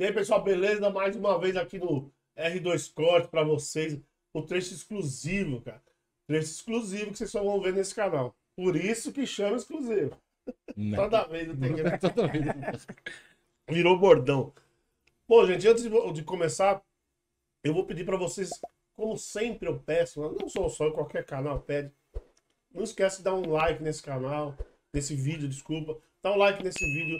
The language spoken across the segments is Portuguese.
E aí, pessoal, beleza? Mais uma vez aqui no R2 Corte para vocês. o trecho exclusivo, cara. Trecho exclusivo que vocês só vão ver nesse canal. Por isso que chama exclusivo. Não. Né? Toda vez eu tenho que... Toda vez. Virou bordão. Bom, gente, antes de, de começar, eu vou pedir para vocês, como sempre eu peço, não sou só, qualquer canal pede, não esquece de dar um like nesse canal, nesse vídeo, desculpa. Dá um like nesse vídeo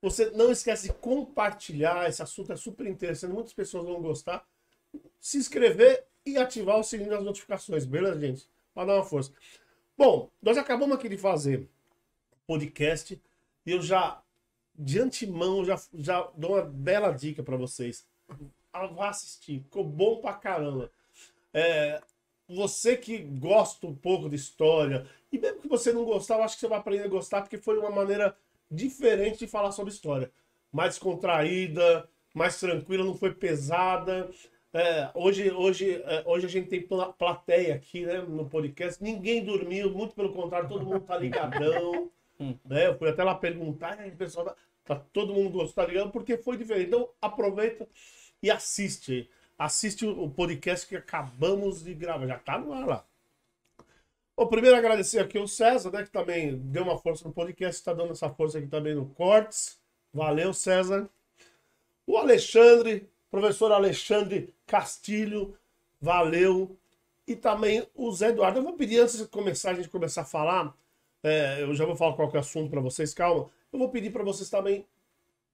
você não esquece de compartilhar, esse assunto é super interessante, muitas pessoas vão gostar. Se inscrever e ativar o sininho das notificações, beleza, gente? Para dar uma força. Bom, nós acabamos aqui de fazer podcast e eu já, de antemão, já, já dou uma bela dica para vocês. Ah, vá assistir, ficou bom pra caramba. É, você que gosta um pouco de história, e mesmo que você não gostar, eu acho que você vai aprender a gostar, porque foi uma maneira diferente de falar sobre história. Mais contraída, mais tranquila, não foi pesada. É, hoje, hoje, é, hoje a gente tem plateia aqui né, no podcast. Ninguém dormiu, muito pelo contrário, todo mundo tá ligadão. né? Eu fui até lá perguntar, e o pessoal tá, tá, todo mundo gostou, tá ligado? Porque foi diferente. Então aproveita e assiste. Assiste o podcast que acabamos de gravar. Já tá no ar lá. Bom, primeiro agradecer aqui o César, né, que também deu uma força no podcast, está dando essa força aqui também no Cortes. Valeu, César. O Alexandre, professor Alexandre Castilho, valeu. E também o Zé Eduardo. Eu vou pedir, antes de começar, a gente começar a falar, é, eu já vou falar qual é o assunto para vocês, calma. Eu vou pedir para vocês também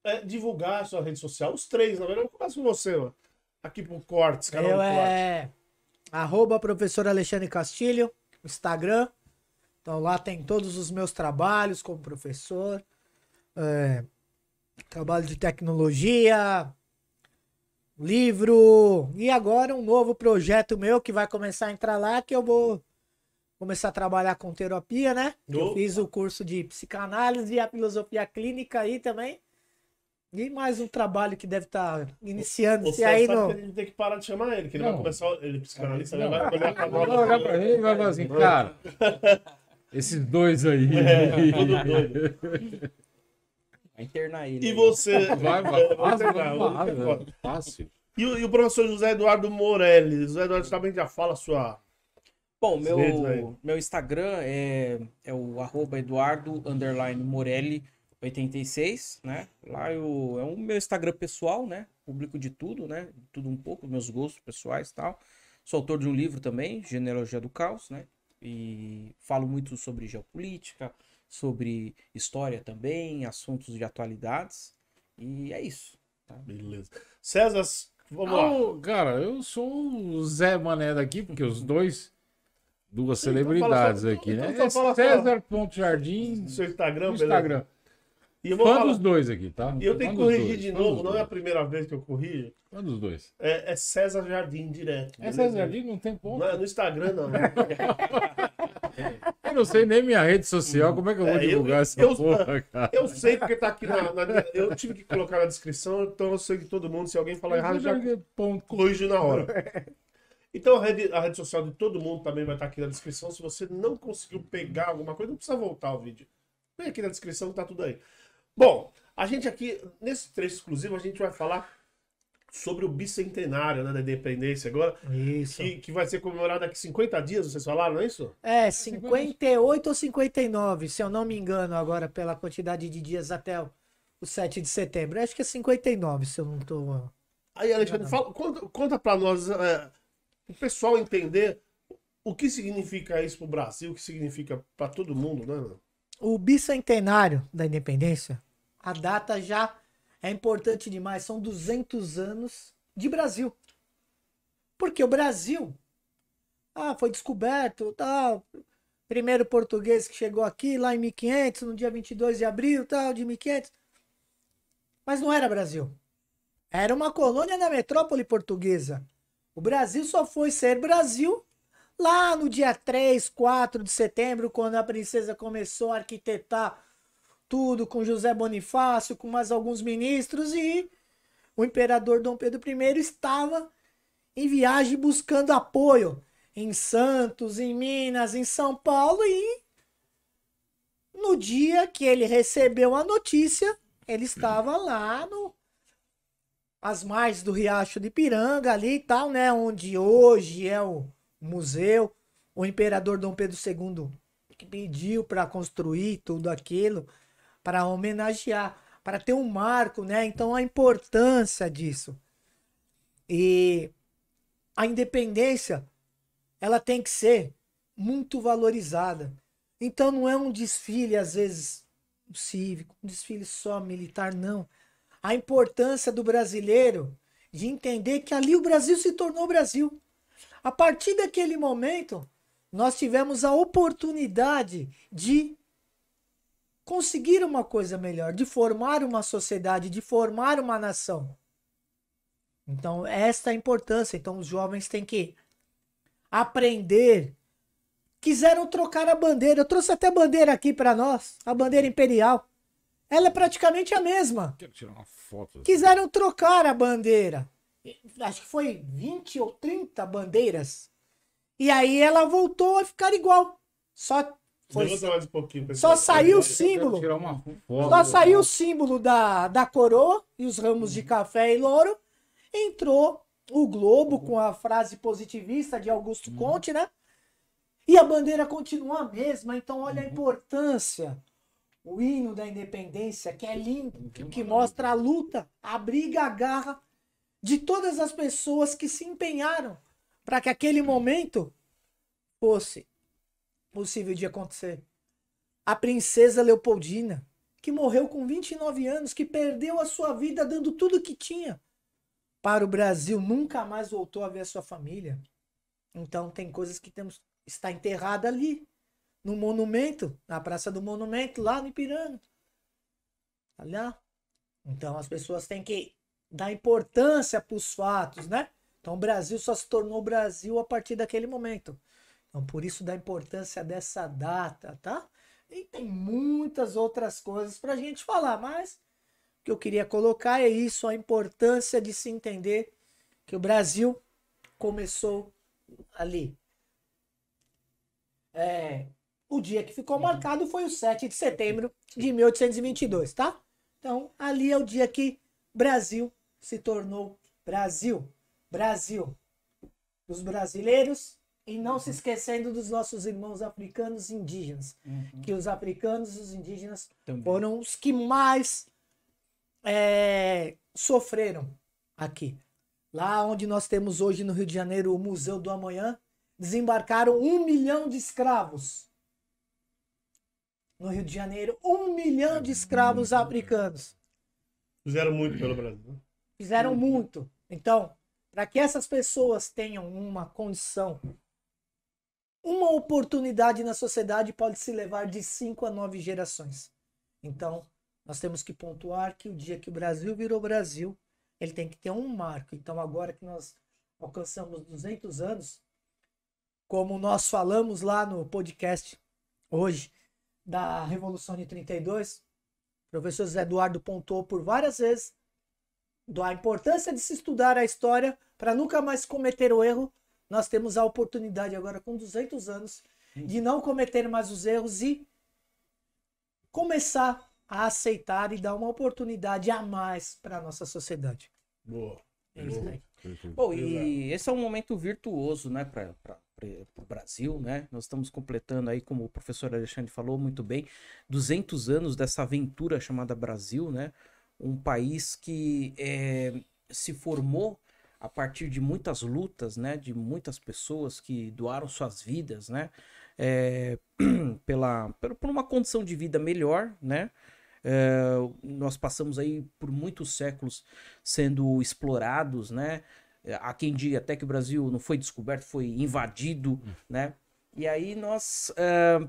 é, divulgar a sua rede social, os três, na verdade. Eu começo com você, mano. Aqui pro Cortes, canal eu, Cortes. É... Arroba professor Alexandre Castilho Instagram. Então lá tem todos os meus trabalhos como professor, é, trabalho de tecnologia, livro e agora um novo projeto meu que vai começar a entrar lá que eu vou começar a trabalhar com terapia, né? Eu fiz o curso de psicanálise e a filosofia clínica aí também. E mais um trabalho que deve estar tá iniciando. Você aí não... que a gente tem que parar de chamar ele, que ele é não. vai começar. Ele psicanalista, ele vai comer a cavalo. olhar pra ele e vai falar assim, cara. Esses dois aí. É, Vai internar ele. E né? você. Vai, vai. Fácil, vai, vai, vai, é fácil. E o, e o professor José Eduardo Morelli. José Eduardo também já fala a sua. Bom, meu, meu Instagram é, é o arroba Eduardo Morelli. 86, né? Lá eu, é o meu Instagram pessoal, né? Publico de tudo, né? Tudo um pouco, meus gostos pessoais e tal. Sou autor de um livro também, Genealogia do Caos, né? E falo muito sobre geopolítica, sobre história também, assuntos de atualidades. E é isso. Tá? Beleza. César, vamos lá. Cara, eu sou o Zé Mané daqui, porque os dois duas então celebridades então, aqui, né? Então, César Ponto Jardim. Seu Instagram, Instagram. E eu falar dos dois aqui, tá? E eu tenho que corrigir de novo, não é a primeira vez que eu corrijo. Fã dos dois. É, é César Jardim direto. É César Jardim? Não tem ponto. Não é no Instagram, não. eu não sei nem minha rede social, como é que eu vou é, divulgar eu, essa eu, porra, cara? Eu sei porque tá aqui na, na, Eu tive que colocar na descrição, então eu sei que todo mundo, se alguém falar errado, já ponto. corrige na hora. Então a rede, a rede social de todo mundo também vai estar tá aqui na descrição. Se você não conseguiu pegar alguma coisa, não precisa voltar ao vídeo. Vem aqui na descrição, tá tudo aí. Bom, a gente aqui, nesse trecho exclusivo, a gente vai falar sobre o bicentenário né, da independência agora. Isso. Que, que vai ser comemorado daqui 50 dias, vocês falaram, não é isso? É, 58 ou 59, se eu não me engano, agora, pela quantidade de dias até o, 7 de setembro. acho que é 59, se eu não estou. Aí, Alexandre, fala, conta, conta para nós, é, o pessoal entender o que significa isso para o Brasil, o que significa para todo mundo, né? O bicentenário da independência a data já é importante demais. São 200 anos de Brasil. Porque o Brasil ah, foi descoberto, tal. Primeiro português que chegou aqui lá em 1500, no dia 22 de abril, tal, de 1500. Mas não era Brasil. Era uma colônia da metrópole portuguesa. O Brasil só foi ser Brasil lá no dia 3, 4 de setembro, quando a princesa começou a arquitetar tudo, com José Bonifácio, com mais alguns ministros, e o imperador Dom Pedro I estava em viagem buscando apoio em Santos, em Minas, em São Paulo, e no dia que ele recebeu a notícia, ele estava lá no as margens do Riacho de Piranga ali e tal, né, onde hoje é o museu, o imperador Dom Pedro II pediu para construir tudo aquilo, para homenagear, para ter um marco, né? Então a importância disso. E a independência, ela tem que ser muito valorizada. Então não é um desfile às vezes um cívico, um desfile só militar, não. A importância do brasileiro de entender que ali o Brasil se tornou Brasil. A partir daquele momento, nós tivemos a oportunidade de conseguir uma coisa melhor, de formar uma sociedade, de formar uma nação. Então, esta é a importância. Então, os jovens têm que aprender. Quiseram trocar a bandeira. Eu trouxe até a bandeira aqui para nós, a bandeira imperial. Ela é praticamente a mesma. Quero tirar uma foto. Quiseram trocar a bandeira. Acho que foi 20 ou 30 bandeiras. E aí ela voltou a ficar igual. Só foi... Um Só saiu o símbolo. Só né? saiu o símbolo da, da coroa e os ramos uhum. de café e louro. Entrou o Globo com a frase positivista de Augusto uhum. Conte, né? E a bandeira continua a mesma. Então, olha uhum. a importância. O hino da independência, que é lindo, que, que mostra a luta, a briga, a garra de todas as pessoas que se empenharam para que aquele momento fosse possível de acontecer. A princesa Leopoldina, que morreu com 29 anos, que perdeu a sua vida dando tudo o que tinha para o Brasil, nunca mais voltou a ver a sua família. Então tem coisas que temos está enterrada ali, no monumento, na Praça do Monumento, lá no Ipiranga. Olha. Então as pessoas têm que dar importância para os fatos, né? Então o Brasil só se tornou Brasil a partir daquele momento. Então, por isso da importância dessa data, tá? E tem muitas outras coisas para a gente falar, mas o que eu queria colocar é isso, a importância de se entender que o Brasil começou ali. É, o dia que ficou marcado foi o 7 de setembro de 1822, tá? Então, ali é o dia que Brasil se tornou Brasil. Brasil. Os brasileiros e não uhum. se esquecendo dos nossos irmãos africanos e indígenas, uhum. que os africanos e os indígenas Também. foram os que mais é, sofreram aqui. Lá onde nós temos hoje no Rio de Janeiro o Museu do Amanhã, desembarcaram um milhão de escravos. No Rio de Janeiro, um milhão de uhum. escravos africanos. Fizeram muito pelo Brasil. Fizeram muito. Então, para que essas pessoas tenham uma condição uma oportunidade na sociedade pode se levar de cinco a nove gerações. Então, nós temos que pontuar que o dia que o Brasil virou Brasil, ele tem que ter um marco. Então, agora que nós alcançamos 200 anos, como nós falamos lá no podcast hoje da Revolução de 32, o professor José Eduardo pontuou por várias vezes da importância de se estudar a história para nunca mais cometer o erro nós temos a oportunidade agora com 200 anos de não cometer mais os erros e começar a aceitar e dar uma oportunidade a mais para a nossa sociedade. Boa. Boa. É Bom, e esse é um momento virtuoso, né, para o Brasil, né? Nós estamos completando aí, como o professor Alexandre falou muito bem, 200 anos dessa aventura chamada Brasil, né? Um país que é, se formou a partir de muitas lutas, né, de muitas pessoas que doaram suas vidas, né, é, pela, por uma condição de vida melhor, né, é, nós passamos aí por muitos séculos sendo explorados, né, há quem diga até que o Brasil não foi descoberto, foi invadido, hum. né, e aí nós é,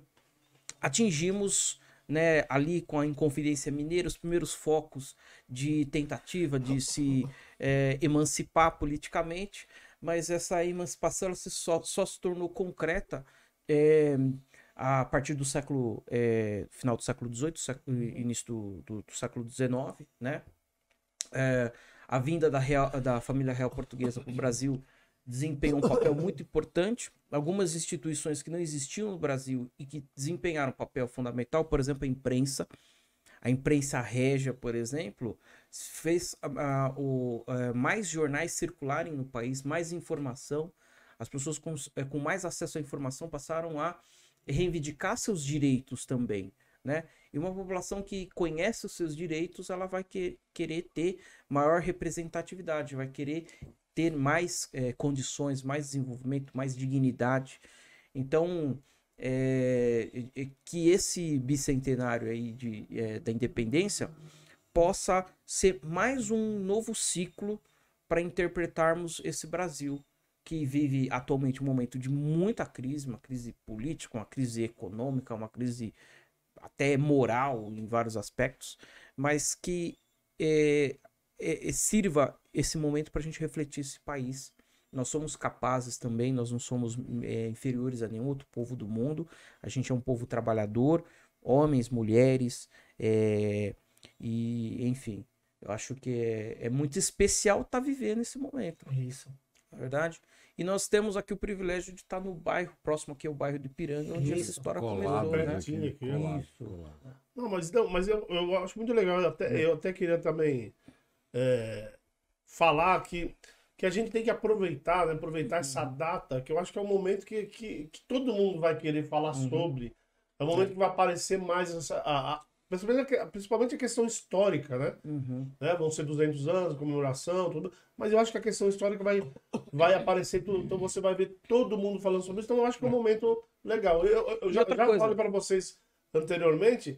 atingimos né, ali com a Inconfidência Mineira, os primeiros focos de tentativa de se é, emancipar politicamente, mas essa emancipação se só, só, se tornou concreta é, a partir do século é, final do século XVIII, uhum. início do, do, do, século XIX, né? É, a vinda da, real, da família real portuguesa para o Brasil desempenham um papel muito importante. Algumas instituições que não existiam no Brasil e que desempenharam um papel fundamental, por exemplo, a imprensa. A imprensa régia, por exemplo, fez o, é, mais jornais circularem no país, mais informação. As pessoas com, é, com mais acesso à informação passaram a reivindicar seus direitos também. Né? E uma população que conhece os seus direitos, ela vai que, querer ter maior representatividade, vai querer ter mais é, condições, mais desenvolvimento, mais dignidade. Então, é, é, que esse bicentenário aí de, eh, da independência possa ser mais um novo ciclo para interpretarmos esse Brasil que vive atualmente um momento de muita crise, uma crise política, uma crise econômica, uma crise até moral em vários aspectos, mas que é, é, sirva esse momento para a gente refletir esse país. Nós somos capazes também, nós não somos é, inferiores a nenhum outro povo do mundo. A gente é um povo trabalhador, homens, mulheres, é, e enfim. Eu acho que é, é muito especial estar tá vivendo esse momento. Isso. Na verdade? E nós temos aqui o privilégio de estar tá no bairro, próximo aqui é o bairro do Piranga, onde Isso, essa história começou. Né? né? Aqui. Isso. Não, mas, não, mas eu, eu acho muito legal. Até, hum. Eu até queria também é, falar que, que a gente tem que aproveitar, né? aproveitar uhum. essa data, que eu acho que é um momento que, que, que todo mundo vai querer falar uhum. sobre. É um é. momento Sim. que vai aparecer mais essa, a, a, principalmente, a, principalmente a questão histórica, né? Uhum. né? Vão ser 200 anos, comemoração, tudo. Mas eu acho que a questão histórica vai, vai aparecer tudo. Então você vai ver todo mundo falando sobre isso. Então eu acho que é um é. momento legal. Eu, eu, já, já falei para vocês anteriormente,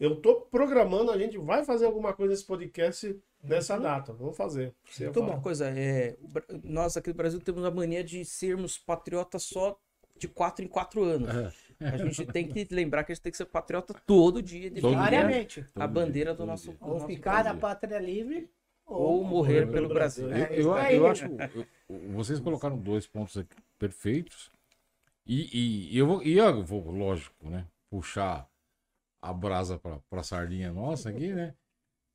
eu tô programando, a gente vai fazer alguma coisa nesse podcast dessa uhum. data. Vou fazer. Então, uma coisa, é, nós aqui no Brasil temos a mania de sermos patriotas só de quatro em quatro anos. É. A gente tem que lembrar que a gente tem que ser patriota todo dia, diariamente. A bandeira do nosso, do nosso. Ou ficar na pátria livre ou, ou morrer pelo Brasil. Brasil. É, é eu, eu, eu acho. Eu, vocês colocaram dois pontos aqui perfeitos. E, e, eu vou, e eu vou, lógico, né? Puxar a brasa para a sardinha nossa aqui, né?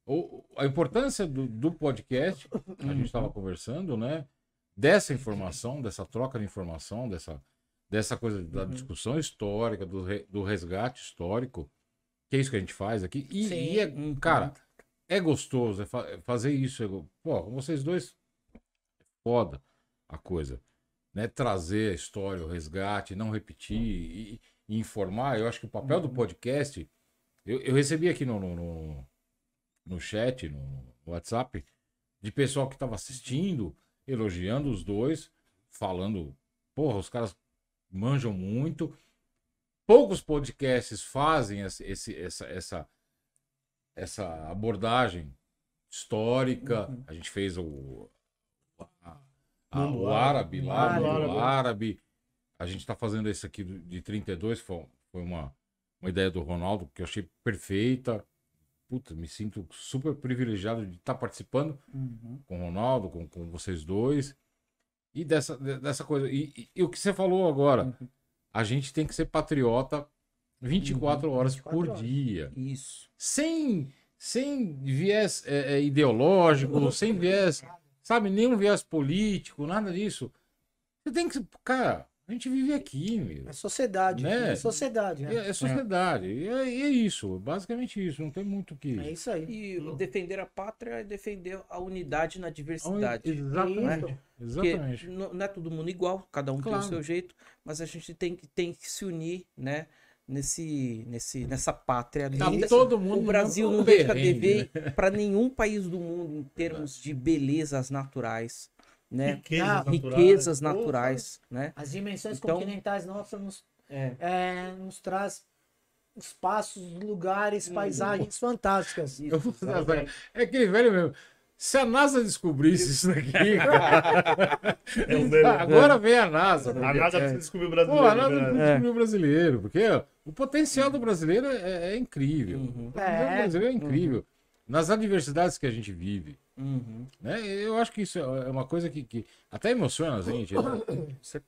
O, a importância do, do podcast, a gente estava conversando, né? Dessa informação, dessa troca de informação, dessa, dessa coisa da uhum. discussão histórica, do, re, do resgate histórico, que é isso que a gente faz aqui. E, e é, uhum. cara, é gostoso é é fazer isso. É Pô, vocês dois, foda a coisa. Né? Trazer a história, o resgate, não repetir e, e informar. Eu acho que o papel do uhum. podcast. Eu, eu recebi aqui no, no, no no chat, no WhatsApp, de pessoal que estava assistindo, elogiando os dois, falando, porra, os caras manjam muito. Poucos podcasts fazem esse, essa, essa, essa abordagem histórica. Uhum. A gente fez o, a, a, o árabe lá, o árabe. A gente está fazendo esse aqui de 32, foi, foi uma, uma ideia do Ronaldo que eu achei perfeita puta, me sinto super privilegiado de estar tá participando uhum. com o Ronaldo, com, com vocês dois. E dessa, dessa coisa. E, e, e o que você falou agora, uhum. a gente tem que ser patriota 24 uhum. horas 24 por horas. dia. Isso. Sem, sem viés é, é, ideológico, uhum. sem viés, sabe, nenhum viés político, nada disso. Você tem que, cara, a gente vive aqui, meu. É sociedade, né? É sociedade, né? É, é sociedade. É. E, é, é, isso, basicamente isso. Não tem muito o que. É isso aí. E defender a pátria é defender a unidade na diversidade. Un... Exatamente. Né? Exatamente. Não, é todo mundo igual, cada um claro. tem o seu jeito, mas a gente tem que, tem que se unir, né? Nesse, nesse, nessa pátria tá linda. Todo mundo o Brasil não, não deixa dever né? para nenhum país do mundo em termos de belezas naturais né? Riquezas ah, naturais, riquezas naturais né? As dimensões então, continentais nossas nos, é. É, nos traz espaços, lugares, hum. paisagens hum. fantásticas. Isso, é aquele velho mesmo. Se a NASA descobrisse isso daqui, é agora vem a NASA. Né? A NASA precisa é. descobrir o brasileiro. Pô, a NASA precisa né? descobrir o é. brasileiro, porque o potencial uhum. do brasileiro é, é incrível. Uhum. O brasileiro é incrível. Uhum nas adversidades que a gente vive. Uhum. Né? Eu acho que isso é uma coisa que, que até emociona a gente. Né?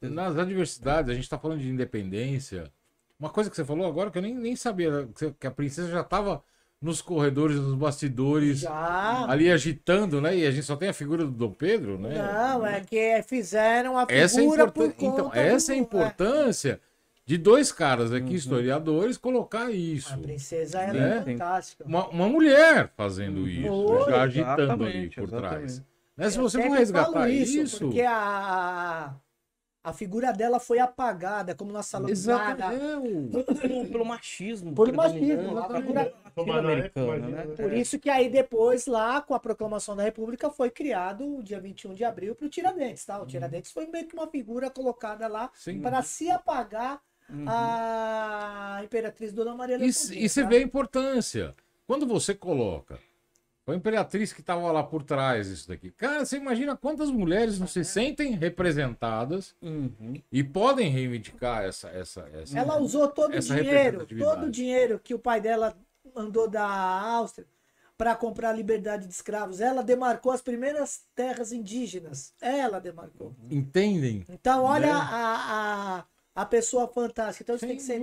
Nas adversidades, a gente está falando de independência. Uma coisa que você falou agora que eu nem, nem sabia, que a princesa já estava nos corredores, nos bastidores, já. ali agitando, né? E a gente só tem a figura do Dom Pedro, né? Não, é que fizeram a figura essa é import... Então, essa é a é. importância de dois caras aqui, uhum. historiadores, colocar isso. A princesa era né? fantástica. Uma, uma, mulher fazendo uhum. isso, Boa, já agitando ali por trás. Né? Se você for resgatar isso, isso. Porque a, a figura dela foi apagada, como nós falamos. Exato. Pelo, machismo. Por machismo. A figura americana, né? Por isso que aí depois, lá com a proclamação da República, foi criado o dia 21 de abril para o Tiradentes. Tá? O uhum. Tiradentes foi meio que uma figura colocada lá para se apagar uhum. a Imperatriz Dona Maria Leopoldina. E, você vê a importância. Quando você coloca a Imperatriz que estava lá por trás isso daqui. Cara, você imagina quantas mulheres não se é. sentem representadas uhum. e podem reivindicar essa, essa, essa Ela usou todo o dinheiro, todo o dinheiro que o pai dela mandou da Áustria para comprar a liberdade de escravos. Ela demarcou as primeiras terras indígenas. Ela demarcou. Entendem? Então, olha né? a, a a pessoa fantástica. Então isso tem que ser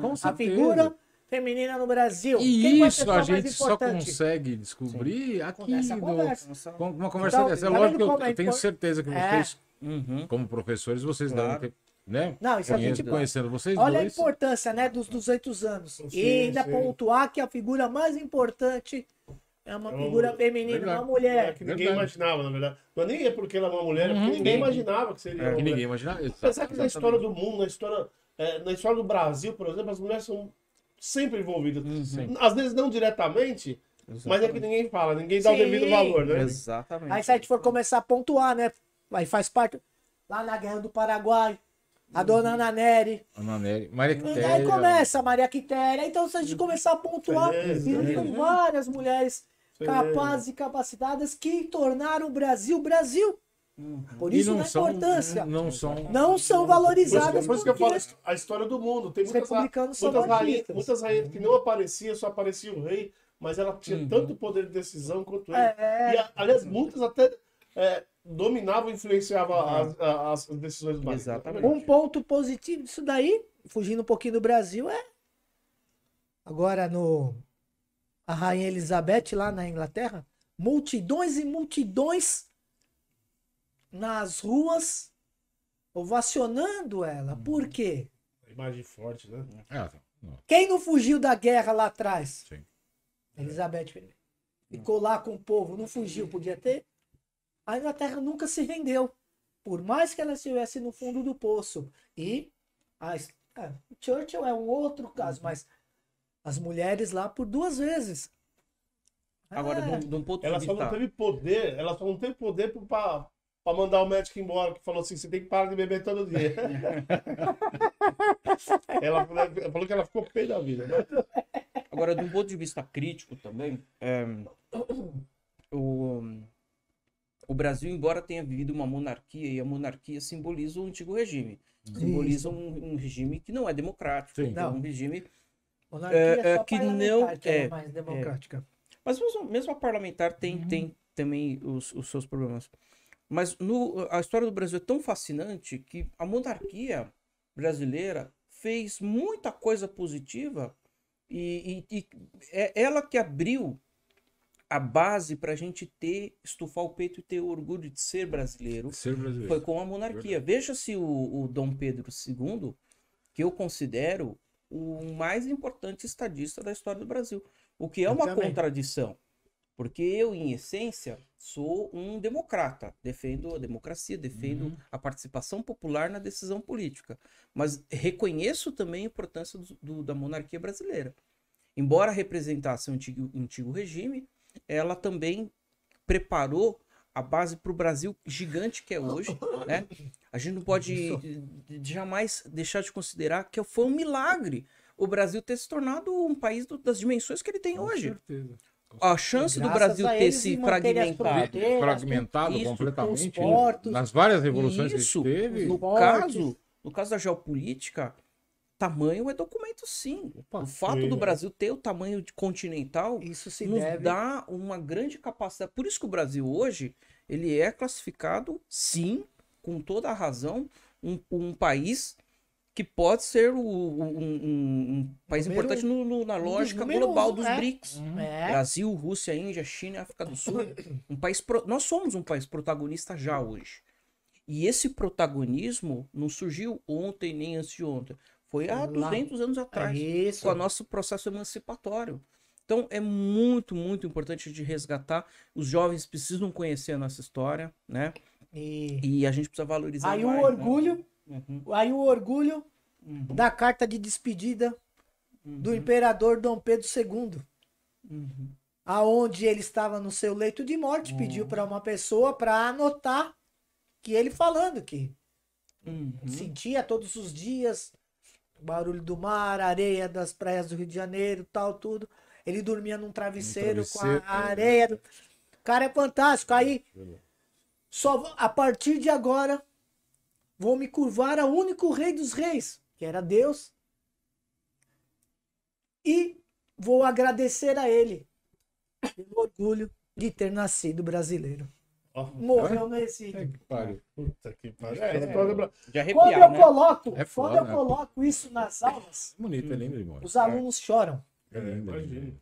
com A figura feminina no Brasil. E Quem isso a gente só consegue descobrir Sim. aqui no, conversa. uma então, conversa então, dessa. É lógico que eu, eu tenho certeza que é. vocês, é. uhum. como professores, vocês claro. devem ter né? Não, isso Conheço, é conhecendo vocês Olha dois. a importância, né, dos 200 anos. Sim, e ainda sim. pontuar que a figura mais importante é uma é figura feminina, verdade. uma mulher. É que ninguém verdade. imaginava, na verdade. Não é nem é porque ela é uma mulher, é porque uhum. ninguém, imaginava que seria. É, que ninguém imaginava. Apesar que exatamente. na história do mundo, na história, é, na história do Brasil, por exemplo, as mulheres são sempre envolvidas. Uhum. Às vezes não diretamente, exatamente. mas é que ninguém fala, ninguém dá Sim. o devido valor, né? Exatamente. Aí se a gente for começar a pontuar, né? Aí faz parte. Lá na Guerra do Paraguai, a uhum. dona Ana Nery. Ana Nery. Maria Quitéria. Aí começa a Maria Quitéria. Então, se a gente uhum. começar a pontuar, é, existem várias mulheres capazes e capacitadas que tornaram o Brasil Brasil. Hum. Por isso não da importância. São, né, não são, não são valorizadas. Por isso que eu falo a história do mundo. Tem muitas, muitas, rainhas, muitas rainhas que não apareciam, só aparecia o rei, mas ela tinha uhum. tanto poder de decisão quanto ele. É, é. e, aliás, muitas até é, dominavam, influenciavam uhum. as, as, decisões do Brasil Exatamente. Um ponto positivo disso daí, fugindo um pouquinho do Brasil, é agora no a Rainha Elizabeth lá na Inglaterra, multidões e multidões nas ruas ovacionando ela. Hum. Por quê? Imagem forte, né? É, tá. Quem não fugiu da guerra lá atrás? Sim. Elizabeth I. É. Ficou lá com o povo, não fugiu, podia ter. A Inglaterra nunca se rendeu, por mais que ela estivesse no fundo do poço. E a, a é, Churchill é um outro caso, uhum. mas as mulheres lá por duas vezes. Agora, é. de um ponto ela de vista... Ela só não teve poder, ela só não teve poder para para mandar o médico embora, que falou assim: você tem que parar de beber todo dia. ela, falou que ela ficou feia da vida. Né? Agora, de um ponto de vista crítico também, é, o, o Brasil, embora tenha vivido uma monarquia, e a monarquia simboliza o antigo regime, simboliza um, um, regime que não é democrático, Sim. Então, um regime Monarquia é, é, é que não é, é, mais é. democrática. É. Mas mesmo, mesmo a parlamentar tem, uhum. tem também os, os seus problemas. Mas no, a história do Brasil é tão fascinante que a monarquia brasileira fez muita coisa positiva e, e, e é ela que abriu a base para a gente ter, estufar o peito e ter o orgulho de ser brasileiro, ser brasileiro. foi com a monarquia. Veja-se o, o Dom Pedro II, que eu considero o mais importante estadista da história do Brasil. O que é eu uma também. contradição. Porque eu, em essência, sou um democrata. Defendo a democracia, defendo uhum. a participação popular na decisão política. Mas reconheço também a importância do, do, da monarquia brasileira. Embora representasse o antigo, antigo regime, ela também preparou a base para o Brasil gigante que é hoje, né? A gente não pode jamais deixar de considerar que foi um milagre o Brasil ter se tornado um país do, das dimensões que ele tem Com hoje. Certeza. A chance do Brasil ter se fragmentado, fragmentado isso, completamente portos, nas várias revoluções isso, que teve. No caso, no caso da geopolítica, Tamanho é documento, sim. Opa, o fato sim. do Brasil ter o tamanho continental isso se nos deve... dá uma grande capacidade. Por isso que o Brasil hoje ele é classificado, sim, com toda a razão, um, um país que pode ser o, um, um, um, país número, importante no, no, na lógica global dos é. BRICS. Uhum. É. Brasil, Rússia, Índia, China, África do Sul. Um país pro... Nós somos um país protagonista já hoje. E esse protagonismo não surgiu ontem nem antes de ontem. Foi há Lá. 200 anos atrás, é com o nosso processo emancipatório. Então é muito, muito importante de resgatar. Os jovens precisam conhecer a nossa história, né? E, e a gente precisa valorizar. Aí mais, o né? orgulho, né? uhum. aí o orgulho uhum. da carta de despedida uhum. do imperador Dom Pedro II, uhum. aonde ele estava no seu leito de morte, pediu uhum. para uma pessoa para anotar que ele falando que uhum. sentia todos os dias barulho do mar, areia das praias do Rio de Janeiro, tal, tudo. Ele dormia num travesseiro, um travesseiro com a é. areia. Do... O cara é fantástico. Aí, só a partir de agora, vou me curvar ao único rei dos reis, que era Deus, e vou agradecer a ele pelo orgulho de ter nascido brasileiro. Morreu nesse Que pariu. Puta que pariu. É, é, é, é, é. de arrepiar, quando eu né? coloco, é foda, quando eu né? coloco isso nas aulas, bonito, é lindo, os alunos choram. É é lindo.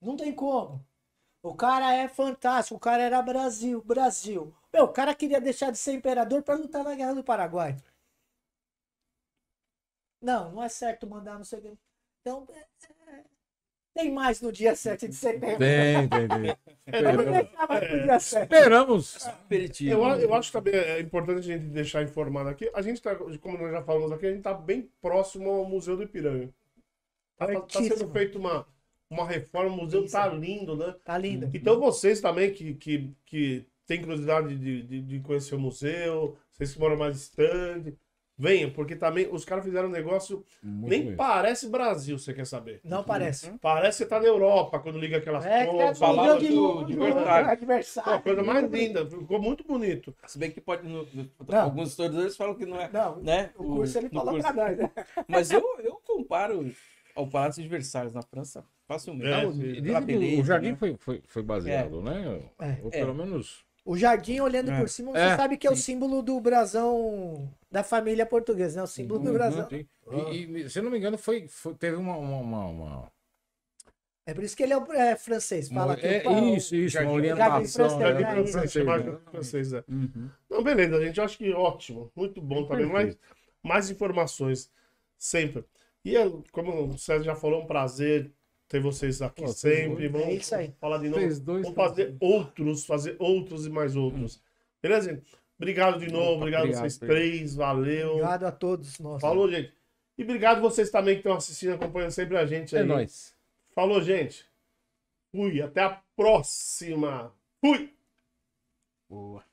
Não tem como. O cara é fantástico, o cara era Brasil, Brasil. Meu, o cara queria deixar de ser imperador para lutar na guerra do Paraguai. Não, não é certo mandar não sei o que. Então, tem mais no dia 7 de setembro. Tem, tem, tem. Esperamos. Esperamos. Eu, eu acho também é, é importante a gente deixar informado aqui. A gente está, como nós já falamos aqui, a gente está bem próximo ao Museu do Ipiranga. Está tá, tá sendo feita uma, uma reforma, o museu está lindo, né? Está lindo. Então vocês também que, que, que têm curiosidade de, de, de conhecer o museu, vocês que moram mais distante, venha porque também os caras fizeram um negócio. Muito nem parece Brasil, você quer saber? Não uhum. parece. Uhum. Parece que você tá na Europa quando liga aquelas é, é de, do, de verdade. Né? Adversário. Pô, coisa mais linda, ficou muito bonito. Se bem que pode. No, no, alguns historiadores falam que não é. Não, né? O curso ele fala curso. pra nós, né? Mas eu, eu comparo ao Palácio de Versalhes na França facilmente. É, o né? jardim né? foi, foi, foi baseado, é. né? É. Ou pelo é. menos o jardim olhando é. por cima, você é, sabe que é sim. o símbolo do brasão da família portuguesa, né? O símbolo do uhum. brasão. E, e, se eu não me engano, foi, foi teve uma, uma, uma, É por isso que ele é, é francês. Fala que é, o, isso, isso, uma orientação. Né? É jardim francês, francês, é. Uhum. Não, beleza, gente. Eu acho que ótimo. Muito bom também. Mais, mais informações sempre. E, é, como o César já falou, é um prazer ter vocês aqui Pô, sempre. Vamos é isso aí. falar de novo. Fez dois, vamos fazer dois. outros, fazer outros e mais outros. Hum. Beleza? Obrigado de novo. Obrigado, a vocês obrigado. três. Valeu. Obrigado a todos. Nossa. Falou, né? gente. E obrigado vocês também que estão assistindo, acompanhando sempre a gente é aí. É nóis. Falou, gente. Fui. Até a próxima. Fui. Boa.